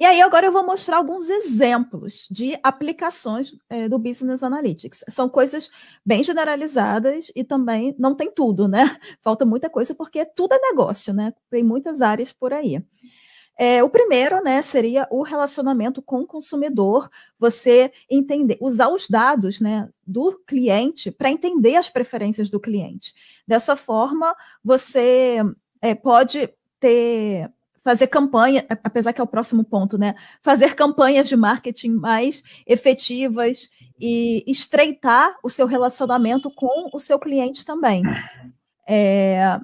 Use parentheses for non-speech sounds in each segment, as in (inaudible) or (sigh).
E aí agora eu vou mostrar alguns exemplos de aplicações é, do Business Analytics. São coisas bem generalizadas e também não tem tudo, né? (laughs) Falta muita coisa porque tudo é negócio, né? Tem muitas áreas por aí. É, o primeiro, né, seria o relacionamento com o consumidor, você entender, usar os dados, né, do cliente para entender as preferências do cliente. Dessa forma, você é, pode ter fazer campanha, apesar que é o próximo ponto, né? Fazer campanhas de marketing mais efetivas e estreitar o seu relacionamento com o seu cliente também. É,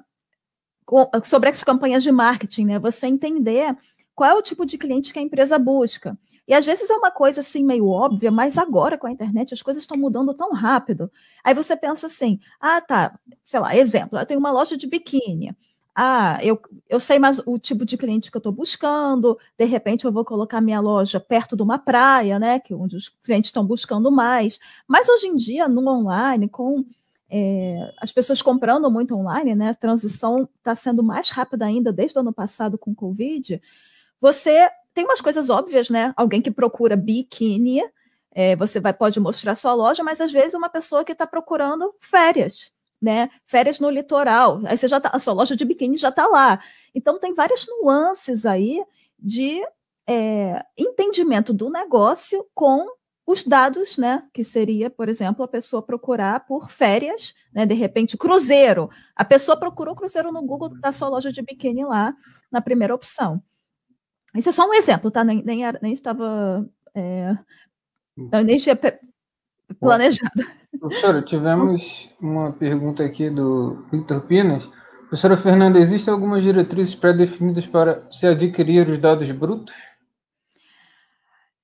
sobre as campanhas de marketing, né? Você entender qual é o tipo de cliente que a empresa busca. E às vezes é uma coisa assim meio óbvia, mas agora com a internet as coisas estão mudando tão rápido. Aí você pensa assim: ah, tá, sei lá, exemplo, eu tenho uma loja de biquíni ah, eu, eu sei mais o tipo de cliente que eu estou buscando, de repente eu vou colocar minha loja perto de uma praia, né? Que é onde os clientes estão buscando mais. Mas hoje em dia, no online, com é, as pessoas comprando muito online, né? A transição está sendo mais rápida ainda desde o ano passado com o Covid. Você tem umas coisas óbvias, né? Alguém que procura biquíni, é, você vai, pode mostrar sua loja, mas às vezes uma pessoa que está procurando férias né? Férias no litoral, aí você já tá, a sua loja de biquíni já está lá. Então tem várias nuances aí de é, entendimento do negócio com os dados, né? Que seria, por exemplo, a pessoa procurar por férias, né? De repente, cruzeiro. A pessoa procurou cruzeiro no Google da sua loja de biquíni lá na primeira opção. Isso é só um exemplo, tá? Nem, nem, nem estava. É, hum. nem tinha planejado. Professora, tivemos uma pergunta aqui do Victor Pinas. Professora Fernanda, existem algumas diretrizes pré-definidas para se adquirir os dados brutos?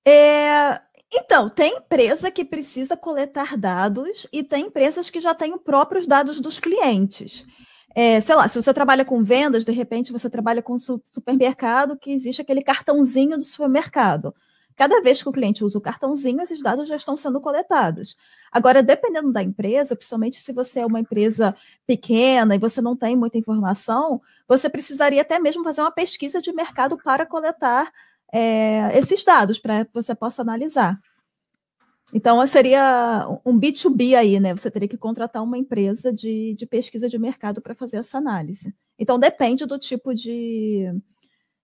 É, então, tem empresa que precisa coletar dados e tem empresas que já têm os próprios dados dos clientes. É, sei lá, se você trabalha com vendas, de repente você trabalha com supermercado, que existe aquele cartãozinho do supermercado. Cada vez que o cliente usa o cartãozinho, esses dados já estão sendo coletados. Agora, dependendo da empresa, principalmente se você é uma empresa pequena e você não tem muita informação, você precisaria até mesmo fazer uma pesquisa de mercado para coletar é, esses dados, para que você possa analisar. Então, seria um B2B aí, né? Você teria que contratar uma empresa de, de pesquisa de mercado para fazer essa análise. Então, depende do tipo de.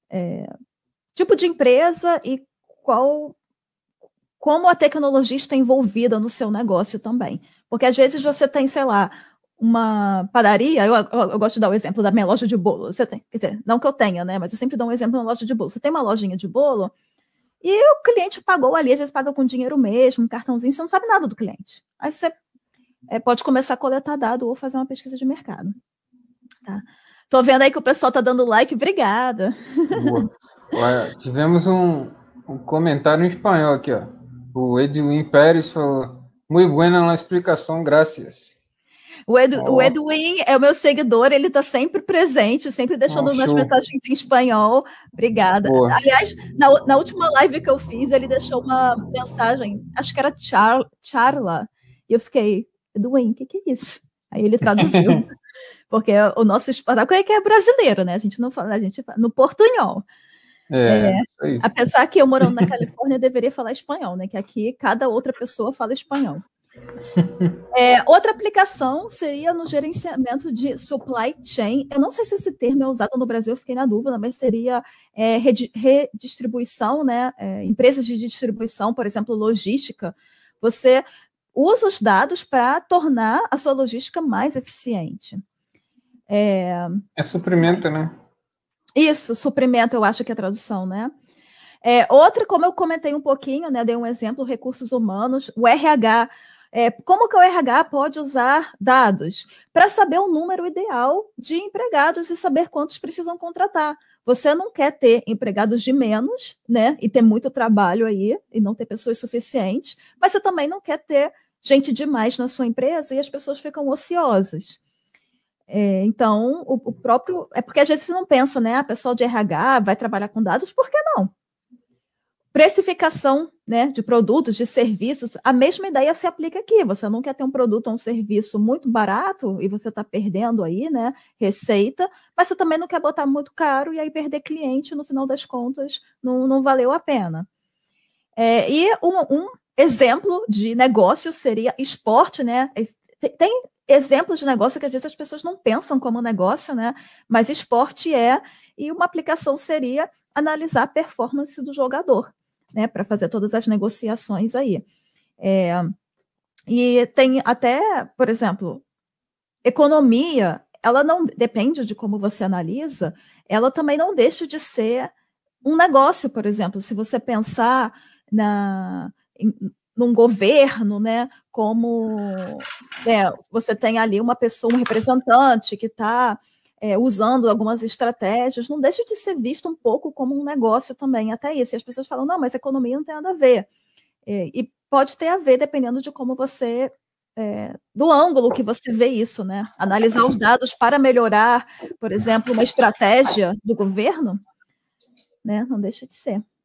É, tipo de empresa e qual como a tecnologia está envolvida no seu negócio também. Porque às vezes você tem, sei lá, uma padaria, eu, eu, eu gosto de dar o exemplo da minha loja de bolo. Você tem, quer dizer, não que eu tenha, né? Mas eu sempre dou um exemplo na loja de bolo. Você tem uma lojinha de bolo e o cliente pagou ali, às vezes paga com dinheiro mesmo, um cartãozinho, você não sabe nada do cliente. Aí você é, pode começar a coletar dado ou fazer uma pesquisa de mercado. Tá? Tô vendo aí que o pessoal tá dando like, obrigada. Boa. tivemos um, um comentário em espanhol aqui, ó. O Edwin Pérez falou: Muito buena la explicação, graças. O, o, Edwin é o meu seguidor, ele está sempre presente, sempre deixando umas mensagens em espanhol. Obrigada. Boa. Aliás, na, na, última live que eu fiz, ele deixou uma mensagem, acho que era Char, Charla, e eu fiquei, Edwin, o que, que é isso? Aí ele traduziu, (laughs) porque o nosso espanhol é que é brasileiro, né? A gente não fala, a gente fala no portunhol. É, é. Apesar que eu morando na Califórnia deveria falar espanhol, né? Que aqui cada outra pessoa fala espanhol. (laughs) É, outra aplicação seria no gerenciamento de supply chain. Eu não sei se esse termo é usado no Brasil, eu fiquei na dúvida, mas seria é, redistribuição, né? É, empresas de distribuição, por exemplo, logística. Você usa os dados para tornar a sua logística mais eficiente. É, é suprimento, né? Isso, suprimento, eu acho que é a tradução, né? É, outra, como eu comentei um pouquinho, né, dei um exemplo, recursos humanos, o RH. É, como que o RH pode usar dados para saber o número ideal de empregados e saber quantos precisam contratar? Você não quer ter empregados de menos, né, e ter muito trabalho aí e não ter pessoas suficientes, mas você também não quer ter gente demais na sua empresa e as pessoas ficam ociosas. É, então, o, o, próprio. É porque às vezes você não pensa, né? A ah, pessoa de RH vai trabalhar com dados, por que não? Precificação né, de produtos, de serviços, a mesma ideia se aplica aqui. Você não quer ter um produto ou um serviço muito barato e você está perdendo aí, né? Receita, mas você também não quer botar muito caro e aí perder cliente, no final das contas, não, não valeu a pena. É, e um, um exemplo de negócio seria esporte, né? Tem exemplos de negócio que às vezes as pessoas não pensam como negócio, né? Mas esporte é, e uma aplicação seria analisar a performance do jogador, né? Para fazer todas as negociações aí. É, e tem até, por exemplo, economia, ela não depende de como você analisa, ela também não deixa de ser um negócio, por exemplo, se você pensar na, num governo, né? Como né, você tem ali uma pessoa, um representante que está é, usando algumas estratégias, não deixa de ser visto um pouco como um negócio também, até isso. E as pessoas falam, não, mas economia não tem nada a ver. É, e pode ter a ver dependendo de como você. É, do ângulo que você vê isso, né? Analisar os dados para melhorar, por exemplo, uma estratégia do governo, né? Não deixa de ser.